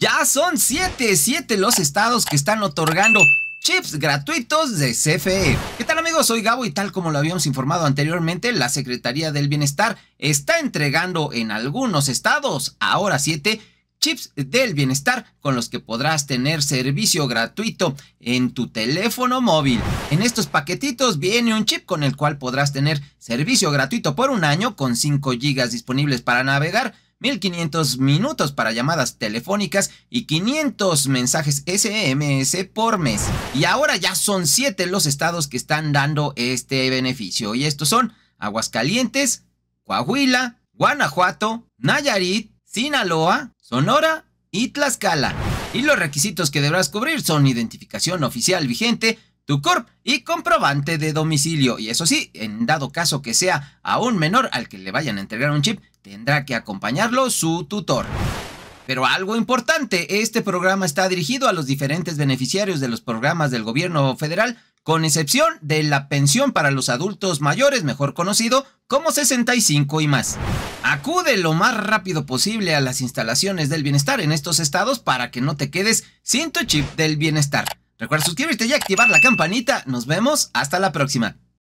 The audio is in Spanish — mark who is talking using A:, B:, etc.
A: Ya son 7, 7 los estados que están otorgando chips gratuitos de CFE. ¿Qué tal amigos? Soy Gabo y tal como lo habíamos informado anteriormente, la Secretaría del Bienestar está entregando en algunos estados, ahora 7, chips del bienestar con los que podrás tener servicio gratuito en tu teléfono móvil. En estos paquetitos viene un chip con el cual podrás tener servicio gratuito por un año con 5 GB disponibles para navegar 1500 minutos para llamadas telefónicas y 500 mensajes SMS por mes. Y ahora ya son 7 los estados que están dando este beneficio. Y estos son Aguascalientes, Coahuila, Guanajuato, Nayarit, Sinaloa, Sonora y Tlaxcala. Y los requisitos que deberás cubrir son identificación oficial vigente, tu CORP y comprobante de domicilio. Y eso sí, en dado caso que sea a un menor al que le vayan a entregar un chip, Tendrá que acompañarlo su tutor. Pero algo importante, este programa está dirigido a los diferentes beneficiarios de los programas del gobierno federal, con excepción de la pensión para los adultos mayores, mejor conocido como 65 y más. Acude lo más rápido posible a las instalaciones del bienestar en estos estados para que no te quedes sin tu chip del bienestar. Recuerda suscribirte y activar la campanita. Nos vemos hasta la próxima.